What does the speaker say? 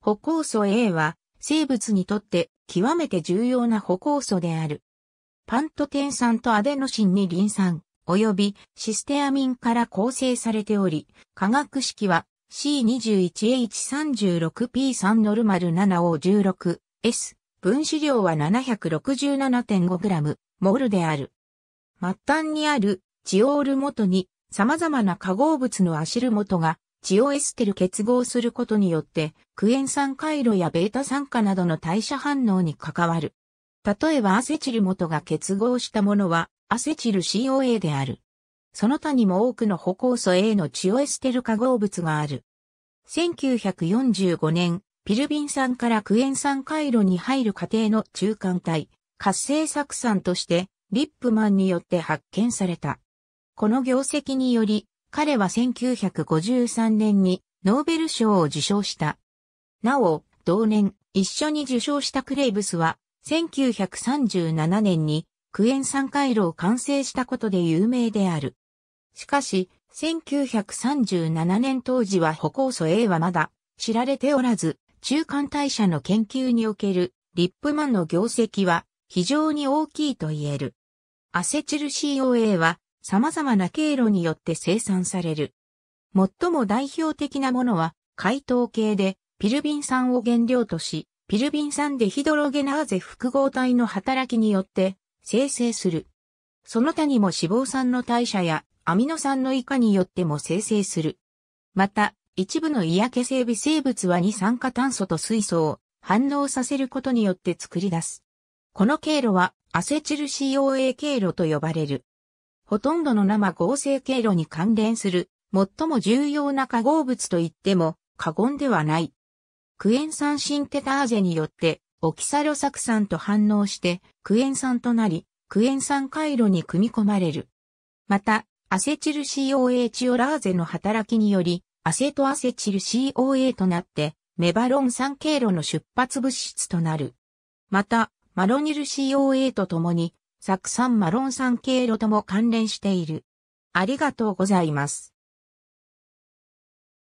歩酵素 A は生物にとって極めて重要な歩酵素である。パントテン酸とアデノシンにリン酸及びシステアミンから構成されており、化学式は C21H36P3 ノルマル 7O16S 分子量は 767.5g モルである。末端にあるチオール元に様々な化合物のアシル元がチオエステル結合することによって、クエン酸回路やベータ酸化などの代謝反応に関わる。例えばアセチル元が結合したものは、アセチル COA である。その他にも多くの歩酵素 A のチオエステル化合物がある。1945年、ピルビン酸からクエン酸回路に入る過程の中間体、活性酢酸として、リップマンによって発見された。この業績により、彼は1953年にノーベル賞を受賞した。なお、同年、一緒に受賞したクレイブスは、1937年にクエン酸回路を完成したことで有名である。しかし、1937年当時は歩行素 A はまだ知られておらず、中間代謝の研究におけるリップマンの業績は非常に大きいと言える。アセチル COA は様々な経路によって生産される。最も代表的なものは、解糖系で、ピルビン酸を原料とし、ピルビン酸デヒドロゲナーゼ複合体の働きによって生成する。その他にも脂肪酸の代謝やアミノ酸の以下によっても生成する。また、一部の嫌気性微生物は二酸化炭素と水素を反応させることによって作り出す。この経路はアセチル COA 経路と呼ばれる。ほとんどの生合成経路に関連する、最も重要な化合物といっても過言ではない。クエン酸シンテターゼによって、オキサロ酢酸と反応して、クエン酸となり、クエン酸回路に組み込まれる。また、アセチル c o a チオラーゼの働きにより、アセトアセチル COA となって、メバロン酸経路の出発物質となる。また、マロニル COA と共に、酢酸マロン酸経路とも関連している。ありがとうございます。